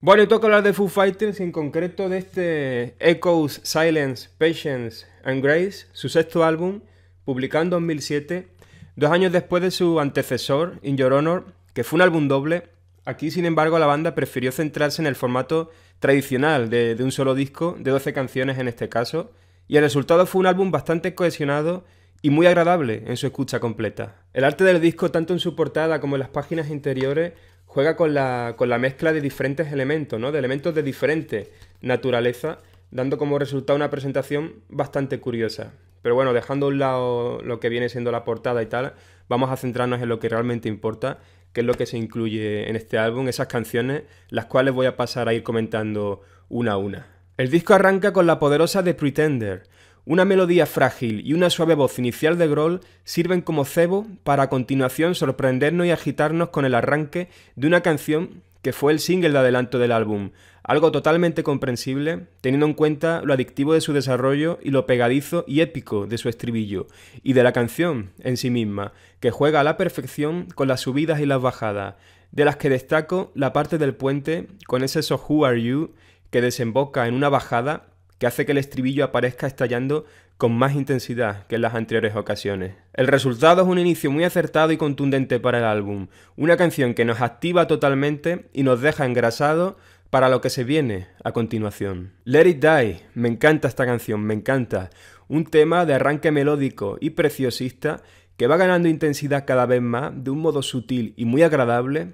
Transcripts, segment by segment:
Bueno, toca hablar de Foo Fighters, en concreto de este Echoes, Silence, Patience and Grace, su sexto álbum, publicado en 2007, dos años después de su antecesor, In Your Honor, que fue un álbum doble. Aquí, sin embargo, la banda prefirió centrarse en el formato tradicional de, de un solo disco, de 12 canciones en este caso, y el resultado fue un álbum bastante cohesionado y muy agradable en su escucha completa. El arte del disco, tanto en su portada como en las páginas interiores, juega con la, mezcla de diferentes elementos, ¿no? De elementos de diferente naturaleza, dando como resultado una presentación bastante curiosa. Pero bueno, dejando a un lado lo que viene siendo la portada y tal, vamos a centrarnos en lo que realmente importa, que es lo que se incluye en este álbum, esas canciones, las cuales voy a pasar a ir comentando una a una. El disco arranca con la poderosa The Pretender, una melodía frágil y una suave voz inicial de Groll sirven como cebo para a continuación sorprendernos y agitarnos con el arranque de una canción que fue el single de adelanto del álbum, algo totalmente comprensible teniendo en cuenta lo adictivo de su desarrollo y lo pegadizo y épico de su estribillo, y de la canción en sí misma, que juega a la perfección con las subidas y las bajadas, de las que destaco la parte del puente con ese So Who Are You que desemboca en una bajada que hace que el estribillo aparezca estallando con más intensidad que en las anteriores ocasiones. El resultado es un inicio muy acertado y contundente para el álbum, una canción que nos activa totalmente y nos deja engrasados para lo que se viene a continuación. Let It Die, me encanta esta canción, me encanta. Un tema de arranque melódico y preciosista que va ganando intensidad cada vez más de un modo sutil y muy agradable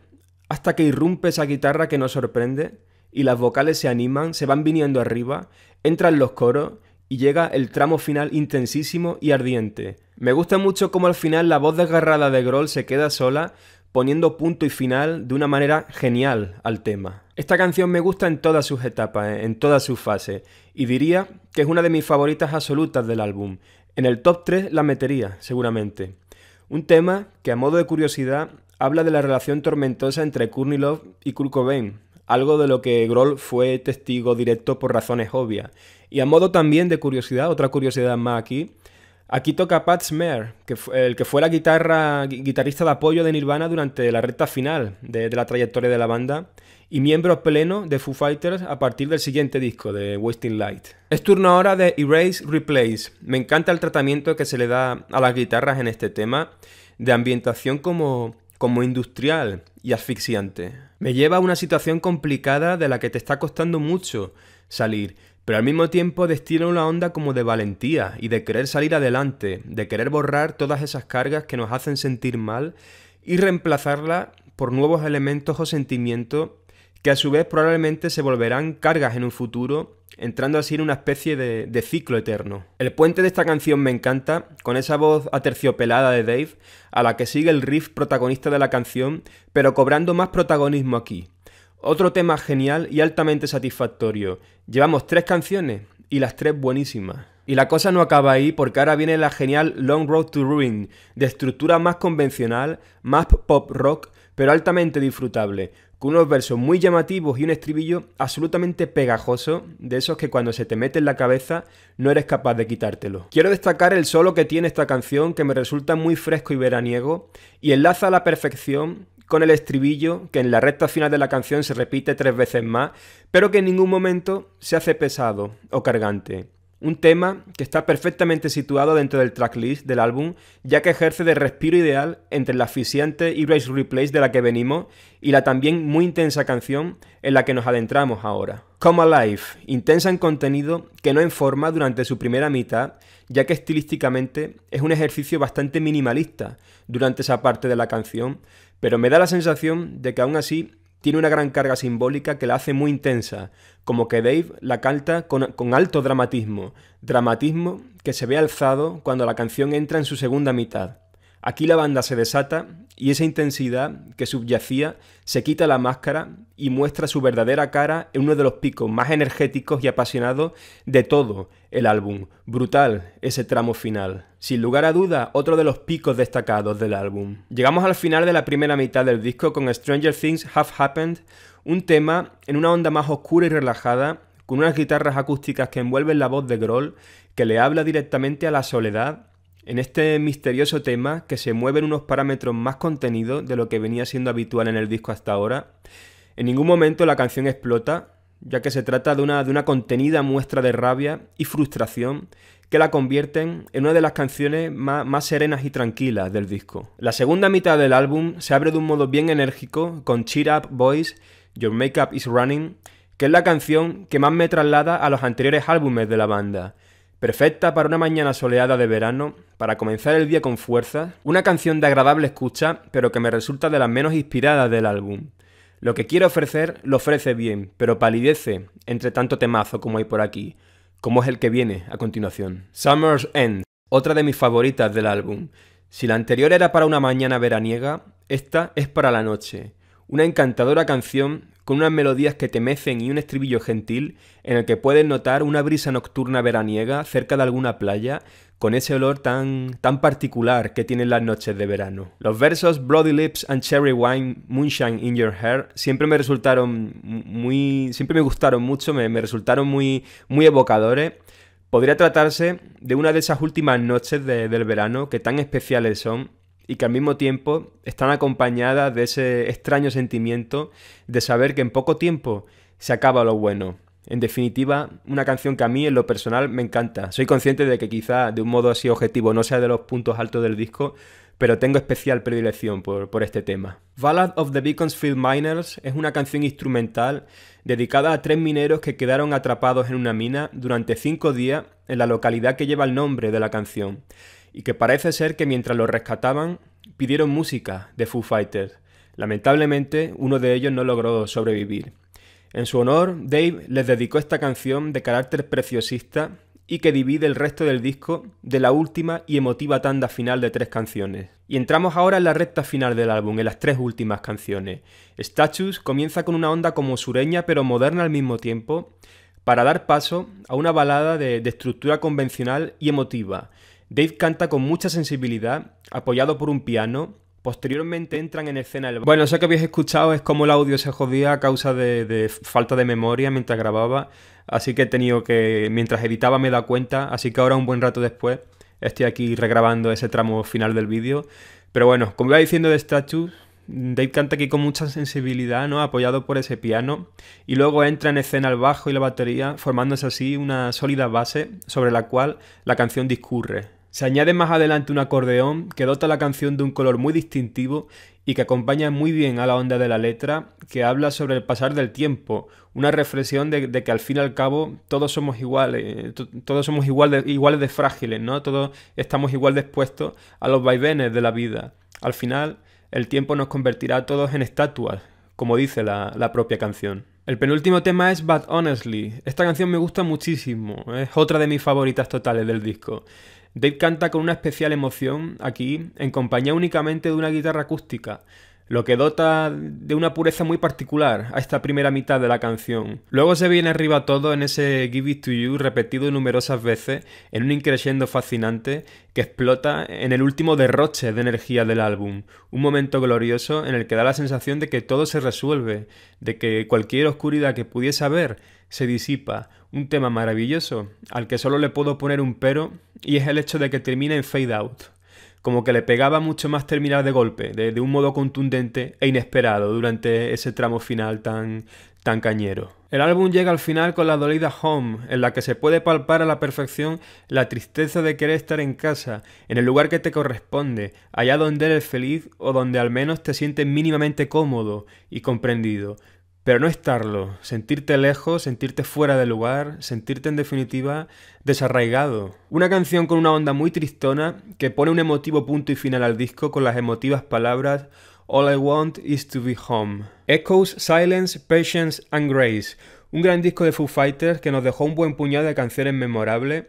hasta que irrumpe esa guitarra que nos sorprende y las vocales se animan, se van viniendo arriba, entran los coros y llega el tramo final intensísimo y ardiente. Me gusta mucho cómo al final la voz desgarrada de Groll se queda sola, poniendo punto y final de una manera genial al tema. Esta canción me gusta en todas sus etapas, eh, en todas sus fases, y diría que es una de mis favoritas absolutas del álbum. En el top 3 la metería, seguramente. Un tema que a modo de curiosidad habla de la relación tormentosa entre Kurnilov y Kurt algo de lo que Groll fue testigo directo por razones obvias. Y a modo también de curiosidad, otra curiosidad más aquí, aquí toca Pat Smear, que el que fue la guitarra, guitarrista de apoyo de Nirvana durante la recta final de, de la trayectoria de la banda y miembro pleno de Foo Fighters a partir del siguiente disco de Wasting Light. Es turno ahora de Erase Replace. Me encanta el tratamiento que se le da a las guitarras en este tema, de ambientación como como industrial y asfixiante. Me lleva a una situación complicada de la que te está costando mucho salir, pero al mismo tiempo destila una onda como de valentía y de querer salir adelante, de querer borrar todas esas cargas que nos hacen sentir mal y reemplazarlas por nuevos elementos o sentimientos que a su vez probablemente se volverán cargas en un futuro entrando así en una especie de, ciclo eterno. El puente de esta canción me encanta, con esa voz aterciopelada de Dave, a la que sigue el riff protagonista de la canción, pero cobrando más protagonismo aquí. Otro tema genial y altamente satisfactorio. Llevamos tres canciones y las tres buenísimas. Y la cosa no acaba ahí porque ahora viene la genial Long Road to Ruin, de estructura más convencional, más pop rock, pero altamente disfrutable, con unos versos muy llamativos y un estribillo absolutamente pegajoso, de esos que cuando se te mete en la cabeza no eres capaz de quitártelo. Quiero destacar el solo que tiene esta canción que me resulta muy fresco y veraniego y enlaza a la perfección con el estribillo que en la recta final de la canción se repite tres veces más, pero que en ningún momento se hace pesado o cargante. Un tema que está perfectamente situado dentro del tracklist del álbum, ya que ejerce de respiro ideal entre la asfixiante Erase Replace de la que venimos y la también muy intensa canción en la que nos adentramos ahora. Come Alive, intensa en contenido que no en forma durante su primera mitad, ya que estilísticamente es un ejercicio bastante minimalista durante esa parte de la canción, pero me da la sensación de que aún así tiene una gran carga simbólica que la hace muy intensa, como que Dave la canta con, con, alto dramatismo, dramatismo que se ve alzado cuando la canción entra en su segunda mitad. Aquí la banda se desata y esa intensidad que subyacía se quita la máscara y muestra su verdadera cara en uno de los picos más energéticos y apasionados de todo el álbum. Brutal ese tramo final. Sin lugar a duda, otro de los picos destacados del álbum. Llegamos al final de la primera mitad del disco con Stranger Things Have Happened, un tema en una onda más oscura y relajada, con unas guitarras acústicas que envuelven la voz de Groll, que le habla directamente a la soledad en este misterioso tema que se mueve en unos parámetros más contenidos de lo que venía siendo habitual en el disco hasta ahora. En ningún momento la canción explota, ya que se trata de una, de una contenida muestra de rabia y frustración que la convierten en una de las canciones más, más, serenas y tranquilas del disco. La segunda mitad del álbum se abre de un modo bien enérgico con Cheer Up Boys, Your Makeup is Running, que es la canción que más me traslada a los anteriores álbumes de la banda. Perfecta para una mañana soleada de verano, para comenzar el día con fuerza, una canción de agradable escucha, pero que me resulta de las menos inspiradas del álbum. Lo que quiere ofrecer lo ofrece bien, pero palidece entre tanto temazo como hay por aquí, como es el que viene a continuación. Summer's End, otra de mis favoritas del álbum. Si la anterior era para una mañana veraniega, esta es para la noche. Una encantadora canción con unas melodías que te mecen y un estribillo gentil en el que puedes notar una brisa nocturna veraniega cerca de alguna playa con ese olor tan, tan particular que tienen las noches de verano. Los versos Bloody Lips and Cherry Wine, Moonshine in Your Hair siempre me resultaron muy... siempre me gustaron mucho, me, resultaron muy, muy evocadores. Podría tratarse de una de esas últimas noches del verano que tan especiales son y que al mismo tiempo están acompañadas de ese extraño sentimiento de saber que en poco tiempo se acaba lo bueno. En definitiva, una canción que a mí en lo personal me encanta. Soy consciente de que quizá de un modo así objetivo no sea de los puntos altos del disco, pero tengo especial predilección por, por este tema. Ballad of the Beaconsfield Miners es una canción instrumental dedicada a tres mineros que quedaron atrapados en una mina durante cinco días en la localidad que lleva el nombre de la canción y que parece ser que mientras lo rescataban pidieron música de Foo Fighters. Lamentablemente, uno de ellos no logró sobrevivir. En su honor, Dave les dedicó esta canción de carácter preciosista y que divide el resto del disco de la última y emotiva tanda final de tres canciones. Y entramos ahora en la recta final del álbum, en las tres últimas canciones. Status comienza con una onda como sureña pero moderna al mismo tiempo, para dar paso a una balada de estructura convencional y emotiva, Dave canta con mucha sensibilidad, apoyado por un piano. Posteriormente entran en escena el... Bueno, sé que habéis escuchado es como el audio se jodía a causa de, de falta de memoria mientras grababa. Así que he tenido que... Mientras editaba me he dado cuenta. Así que ahora un buen rato después estoy aquí regrabando ese tramo final del vídeo. Pero bueno, como iba diciendo de Status, Dave canta aquí con mucha sensibilidad, ¿no? Apoyado por ese piano. Y luego entra en escena el bajo y la batería, formándose así una sólida base sobre la cual la canción discurre. Se añade más adelante un acordeón que dota la canción de un color muy distintivo y que acompaña muy bien a la onda de la letra, que habla sobre el pasar del tiempo, una reflexión de, que al fin y al cabo todos somos iguales, eh, todos somos igual de, iguales de frágiles, ¿no? Todos estamos igual de a los vaivenes de la vida. Al final, el tiempo nos convertirá a todos en estatuas, como dice la propia canción. El penúltimo tema es But Honestly. Esta canción me gusta muchísimo, es otra de mis favoritas totales del disco. Dave canta con una especial emoción aquí, en compañía únicamente de una guitarra acústica, lo que dota de una pureza muy particular a esta primera mitad de la canción. Luego se viene arriba todo en ese Give It To You repetido numerosas veces en un increciendo fascinante que explota en el último derroche de energía del álbum, un momento glorioso en el que da la sensación de que todo se resuelve, de que cualquier oscuridad que pudiese haber se disipa, un tema maravilloso al que solo le puedo poner un pero y es el hecho de que termine en fade out como que le pegaba mucho más terminar de golpe, de, un modo contundente e inesperado durante ese tramo final tan, tan cañero. El álbum llega al final con la dolida Home, en la que se puede palpar a la perfección la tristeza de querer estar en casa, en el lugar que te corresponde, allá donde eres feliz o donde al menos te sientes mínimamente cómodo y comprendido, pero no estarlo, sentirte lejos, sentirte fuera de lugar, sentirte en definitiva desarraigado. Una canción con una onda muy tristona que pone un emotivo punto y final al disco con las emotivas palabras All I Want Is to Be Home. Echoes, Silence, Patience and Grace. Un gran disco de Foo Fighters que nos dejó un buen puñado de canciones memorables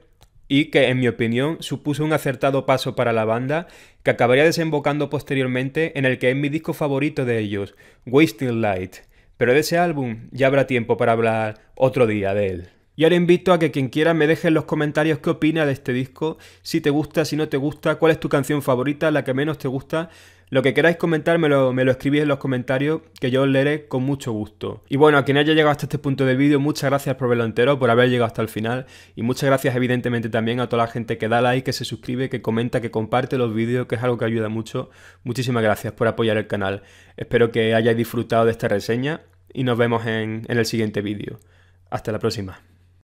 y que, en mi opinión, supuso un acertado paso para la banda que acabaría desembocando posteriormente en el que es mi disco favorito de ellos, Wasting Light pero de ese álbum ya habrá tiempo para hablar otro día de él. Y ahora invito a que quien quiera me deje en los comentarios qué opina de este disco, si te gusta, si no te gusta, cuál es tu canción favorita, la que menos te gusta. Lo que queráis comentar me lo, escribís en los comentarios que yo os leeré con mucho gusto. Y bueno, a quien haya llegado hasta este punto del vídeo, muchas gracias por verlo entero, por haber llegado hasta el final. Y muchas gracias evidentemente también a toda la gente que da like, que se suscribe, que comenta, que comparte los vídeos, que es algo que ayuda mucho. Muchísimas gracias por apoyar el canal. Espero que hayáis disfrutado de esta reseña y nos vemos en, en el siguiente vídeo. Hasta la próxima.